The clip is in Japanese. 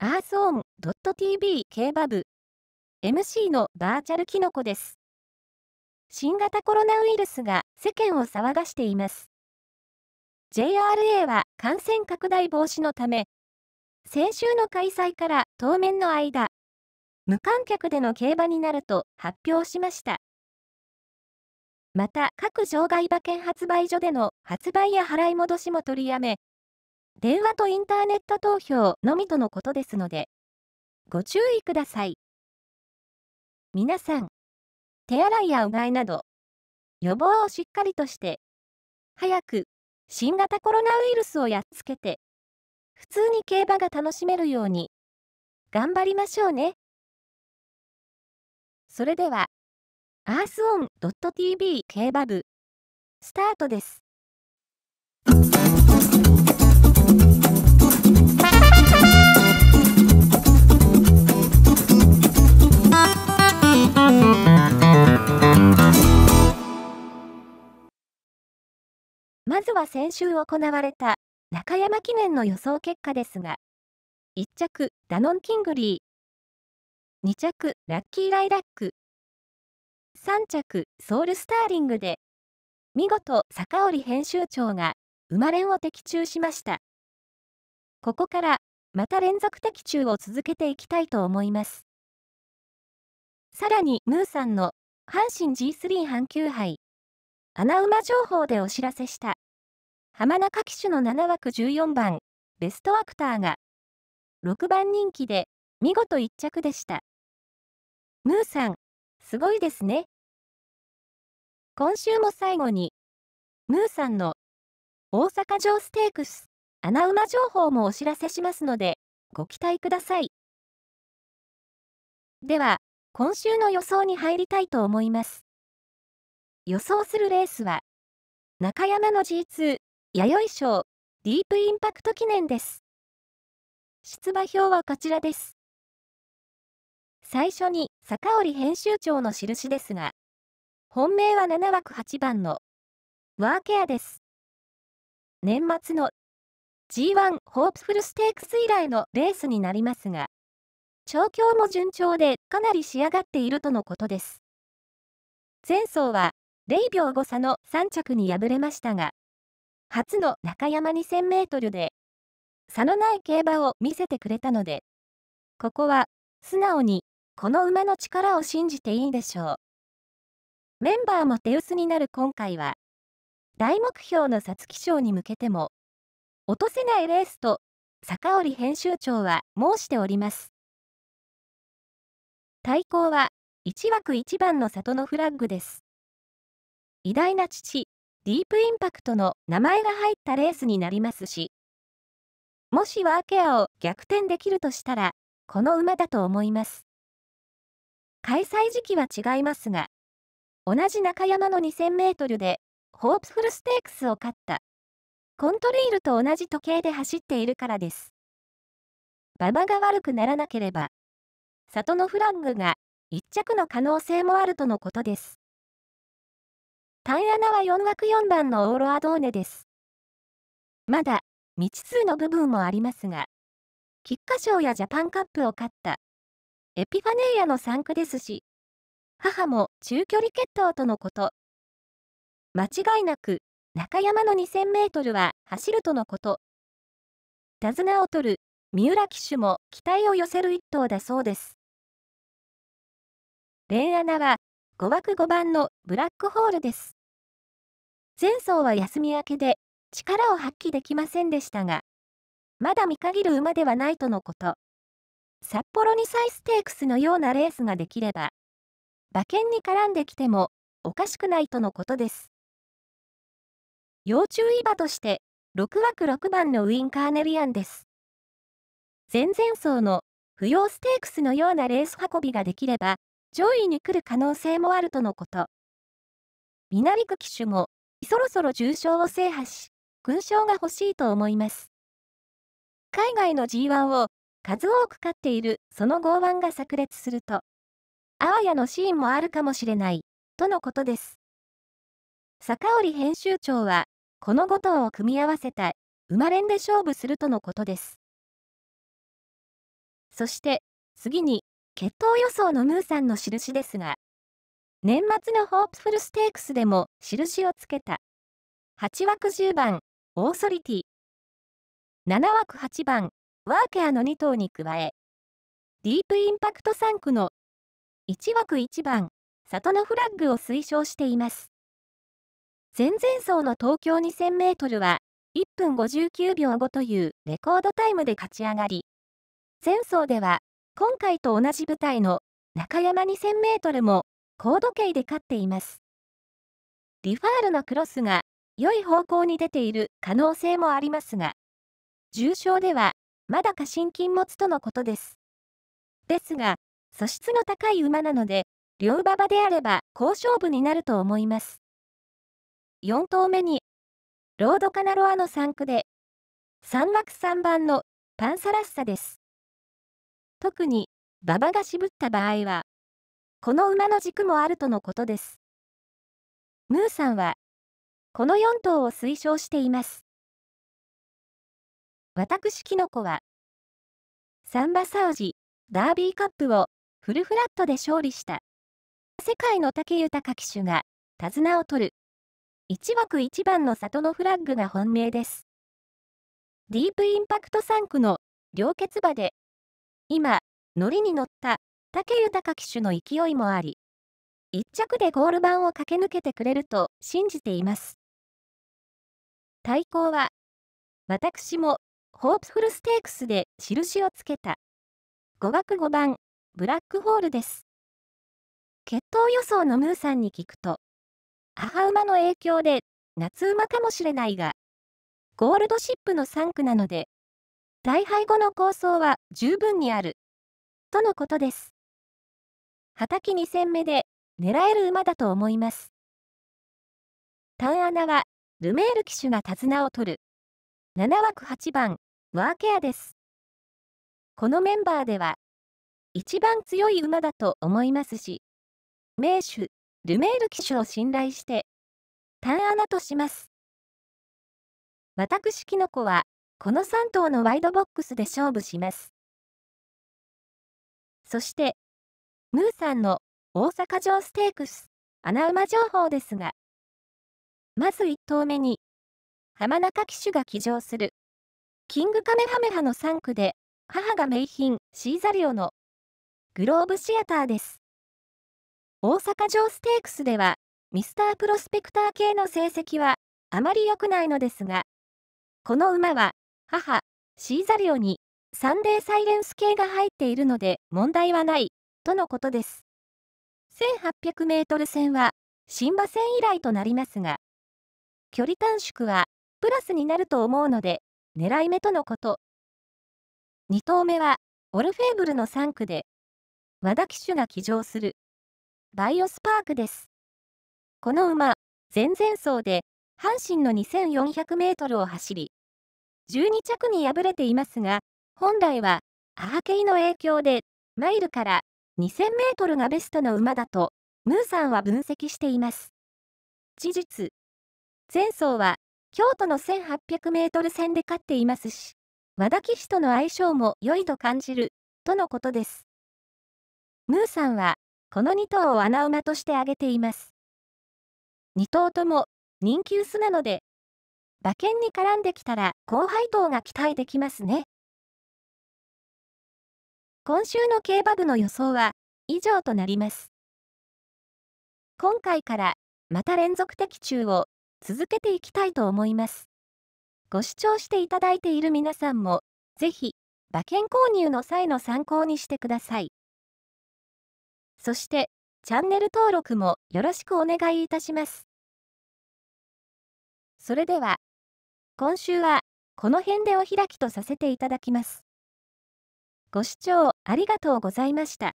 アースオン .tv 競馬部 MC のバーチャルキノコです。新型コロナウイルスが世間を騒がしています。JRA は感染拡大防止のため、先週の開催から当面の間、無観客での競馬になると発表しました。また、各場外馬券発売所での発売や払い戻しも取りやめ、電話とインターネット投票のみとのことですので、ご注意ください。皆さん、手洗いやうがいなど、予防をしっかりとして、早く新型コロナウイルスをやっつけて、普通に競馬が楽しめるように、頑張りましょうね。それでは、アースオン .tv 競馬部、スタートです。まずは先週行われた中山記念の予想結果ですが、1着ダノンキングリー、2着ラッキーライラック、3着ソウルスターリングで、見事坂織編集長が生まれんを的中しました。ここから、また連続的中を続けていきたいと思います。さらに、ムーさんの、阪神 G3 阪急杯、穴馬情報でお知らせした、浜中騎手の7枠14番、ベストアクターが、6番人気で、見事1着でした。ムーさん、すごいですね。今週も最後に、ムーさんの、大阪城ステークス穴馬情報もお知らせしますので、ご期待ください。では、今週の予想に入りたいと思います。予想するレースは、中山の G2、弥生賞、ディープインパクト記念です。出馬表はこちらです。最初に、坂織編集長の印ですが、本命は7枠8番の、ワーケアです。年末の G1 ホープフルステークス以来のレースになりますが、調教も順調でかなり仕上がっているとのことです。前走は0秒誤差の3着に敗れましたが、初の中山2000メートルで、差のない競馬を見せてくれたので、ここは素直にこの馬の力を信じていいでしょう。メンバーも手薄になる今回は、大目標の皐月賞に向けても、落とせないレースと坂織編集長は申しております。対抗は1枠1番の里のフラッグです。偉大な父、ディープインパクトの名前が入ったレースになりますし、もしワーケアを逆転できるとしたら、この馬だと思います。開催時期は違いますが、同じ中山の2000メートルで、ホープフルステークスを勝ったコントレイルと同じ時計で走っているからです。馬場が悪くならなければ、里のフラングが1着の可能性もあるとのことです。タイアナは4枠4番のオーロアドーネです。まだ未知数の部分もありますが、菊花賞やジャパンカップを勝ったエピファネイアの産区ですし、母も中距離決闘とのこと。間違いなく中山の2000メートルは走るとのこと。手綱を取る、三浦騎手も期待を寄せる一頭だそうです。レンアナは5枠5番のブラックホールです。前走は休み明けで力を発揮できませんでしたが、まだ見限る馬ではないとのこと。札幌2歳ステークスのようなレースができれば、馬券に絡んできてもおかしくないとのことです。要注意馬として6枠6番のウィン・カーネリアンです。前々走の不要ステークスのようなレース運びができれば上位に来る可能性もあるとのこと。南区騎手もそろそろ重賞を制覇し勲章が欲しいと思います。海外の G1 を数多く飼っているその剛腕が炸裂すると、あわやのシーンもあるかもしれない、とのことです。坂織編集長は、この5頭を組み合わせたれんで勝負するとのことです。そして次に決闘予想のムーさんの印ですが年末のホープフルステークスでも印をつけた8枠10番オーソリティ7枠8番ワーケアの2頭に加えディープインパクト3区の1枠1番里のフラッグを推奨しています。前々走の東京 2000m は1分59秒5というレコードタイムで勝ち上がり、前走では今回と同じ舞台の中山 2000m も高度計で勝っています。リファールのクロスが良い方向に出ている可能性もありますが、重症ではまだ過信禁物とのことです。ですが、素質の高い馬なので、両馬場であれば好勝負になると思います。4投目に、ロードカナロアの3区で、3枠3番のパンサラッサです。特に、馬場が渋った場合は、この馬の軸もあるとのことです。ムーさんは、この4頭を推奨しています。私キノコは、サンバサウジ、ダービーカップをフルフラットで勝利した、世界の竹豊騎手が手綱を取る1枠1番の里のフラッグが本命です。ディープインパクト3区の両結馬で、今、乗りに乗った武豊騎手の勢いもあり、1着でゴール板を駆け抜けてくれると信じています。対抗は、私もホープフルステークスで印をつけた5枠5番ブラックホールです。決闘予想のムーさんに聞くと、母馬の影響で、夏馬かもしれないが、ゴールドシップの3区なので、大敗後の構想は十分にある、とのことです。畑2戦目で、狙える馬だと思います。タンアナは、ルメール騎手が手綱を取る。7枠8番、ワーケアです。このメンバーでは、一番強い馬だと思いますし、名手、ルメール機種を信頼して、単穴とします。私キノコは、この3頭のワイドボックスで勝負します。そして、ムーさんの大阪城ステークス穴馬情報ですが、まず1頭目に、浜中騎手が騎乗する、キングカメハメハの3区で、母が名品シーザリオのグローブシアターです。大阪城ステークスでは、ミスタープロスペクター系の成績はあまり良くないのですが、この馬は、母、シーザリオに、サンデーサイレンス系が入っているので問題はない、とのことです。1800メートル戦は、新馬戦以来となりますが、距離短縮は、プラスになると思うので、狙い目とのこと。2頭目は、オルフェーブルの3区で、和田騎手が騎乗する。バイオスパークです。この馬、前々走で、阪神の2400 m を走り、12着に敗れていますが、本来は、母系の影響で、マイルから2000メートルがベストの馬だと、ムーさんは分析しています。事実、前走は、京都の1800メートル戦で勝っていますし、和田騎士との相性も良いと感じる、とのことです。ムーさんは、この2頭を穴馬として挙げています。2頭とも人気薄なので、馬券に絡んできたら後輩当が期待できますね。今週の競馬部の予想は以上となります。今回からまた連続的中を続けていきたいと思います。ご視聴していただいている皆さんも、ぜひ、馬券購入の際の参考にしてください。そして、チャンネル登録もよろしくお願いいたします。それでは、今週はこの辺でお開きとさせていただきます。ご視聴ありがとうございました。